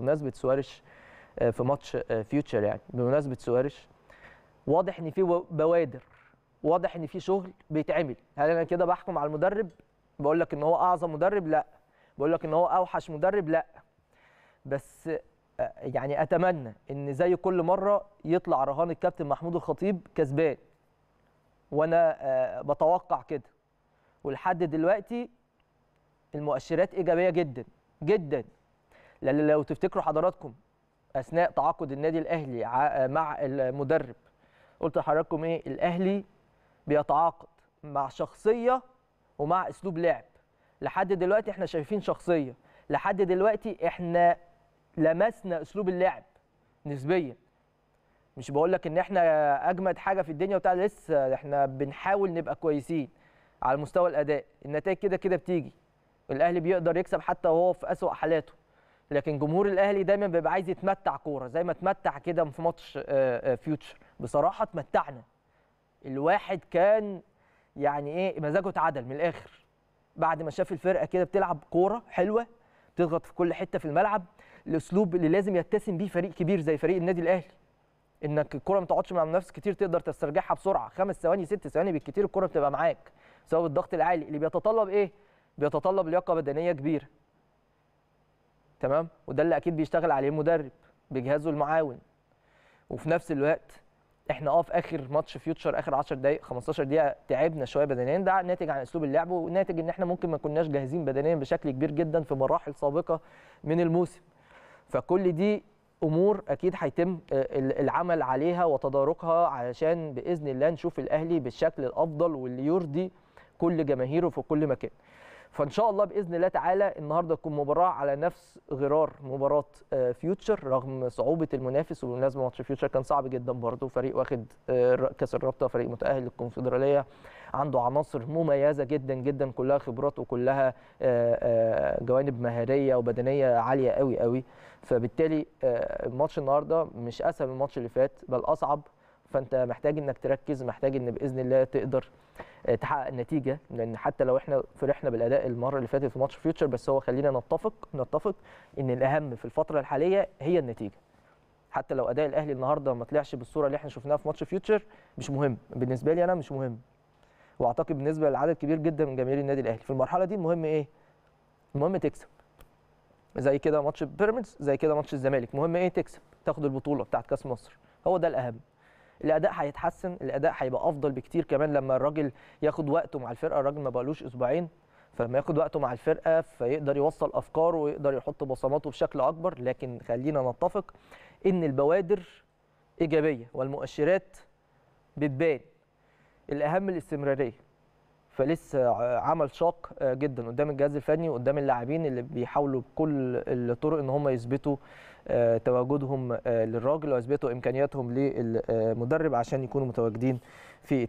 بمناسبه سواريش آه، في ماتش آه، فيوتشر يعني بمناسبه سواريش واضح ان في بوادر واضح ان في شغل بيتعمل هل انا كده بحكم على المدرب بقول لك ان هو اعظم مدرب لا بقول لك ان هو اوحش مدرب لا بس آه، يعني اتمنى ان زي كل مره يطلع رهان الكابتن محمود الخطيب كسبان وانا بتوقع كده ولحد دلوقتي المؤشرات ايجابيه جدا جدا لان لو تفتكروا حضراتكم اثناء تعاقد النادي الاهلي مع المدرب قلت لحضراتكم ايه الاهلي بيتعاقد مع شخصيه ومع اسلوب لعب لحد دلوقتي احنا شايفين شخصيه لحد دلوقتي احنا لمسنا اسلوب اللعب نسبيا مش بقول لك ان احنا اجمد حاجه في الدنيا وبتاع لسه احنا بنحاول نبقى كويسين على مستوى الاداء النتائج كده كده بتيجي الاهلي بيقدر يكسب حتى وهو في اسوا حالاته لكن جمهور الاهلي دايما بيبقى عايز يتمتع كوره زي ما اتمتع كده في ماتش آه، آه، فيوتشر بصراحه اتمتعنا الواحد كان يعني ايه مزاجه اتعدل من الاخر بعد ما شاف الفرقه كده بتلعب كوره حلوه بتضغط في كل حته في الملعب الاسلوب اللي لازم يتسم بيه فريق كبير زي فريق النادي الاهلي انك الكره ما تقعدش مع نفس كتير تقدر تسترجعها بسرعه خمس ثواني ست ثواني بالكتير الكره بتبقى معاك بسبب الضغط العالي اللي بيتطلب ايه بيتطلب لياقه بدنيه كبيره تمام وده اللي اكيد بيشتغل عليه المدرب بجهازه المعاون وفي نفس الوقت احنا اه في اخر ماتش فيوتشر اخر 10 دقائق 15 دقيقه تعبنا شويه بدنيا ده ناتج عن اسلوب اللعب وناتج ان احنا ممكن ما كناش جاهزين بدنيا بشكل كبير جدا في مراحل سابقه من الموسم فكل دي امور اكيد هيتم آه، العمل عليها وتداركها علشان باذن الله نشوف الاهلي بالشكل الافضل واللي يرضي كل جماهيره في كل مكان فان شاء الله باذن الله تعالى النهارده تكون مباراه على نفس غرار مباراه آه، فيوتشر رغم صعوبه المنافس وبالمناسبه ماتش فيوتشر كان صعب جدا برضه فريق واخد آه، كاس الرابطه فريق متاهل للكونفدراليه عنده عناصر مميزه جدا جدا كلها خبرات وكلها آه، جوانب مهاريه وبدنيه عاليه قوي قوي فبالتالي ماتش النهارده مش اسهل من الماتش اللي فات بل اصعب فانت محتاج انك تركز محتاج ان باذن الله تقدر آه، تحقق نتيجه لان حتى لو احنا فرحنا بالاداء المره اللي فاتت في ماتش فيوتشر بس هو خلينا نتفق نتفق ان الاهم في الفتره الحاليه هي النتيجه حتى لو اداء الاهلي النهارده ما طلعش بالصوره اللي احنا شفناها في ماتش فيوتشر مش مهم بالنسبه لي انا مش مهم واعتقد بالنسبه لعدد كبير جدا من جماهير النادي الاهلي في المرحله دي المهم ايه المهم تكسب زي كده ماتش بيراميدز زي كده ماتش الزمالك مهم ايه تكسب تاخد البطوله بتاعه كاس مصر هو ده الاهم الاداء هيتحسن الاداء هيبقى افضل بكتير كمان لما الراجل ياخد وقته مع الفرقه الراجل ما بقالوش اسبوعين فلما ياخد وقته مع الفرقه فيقدر يوصل افكاره ويقدر يحط بصماته بشكل اكبر لكن خلينا نتفق ان البوادر ايجابيه والمؤشرات بتبان الاهم الاستمراريه فلسه عمل شاق آه، جدا قدام الجهاز الفني وقدام اللاعبين اللي بيحاولوا بكل الطرق ان هم يثبتوا آه، تواجدهم آه، للراجل ويثبتوا امكانياتهم للمدرب عشان يكونوا متواجدين في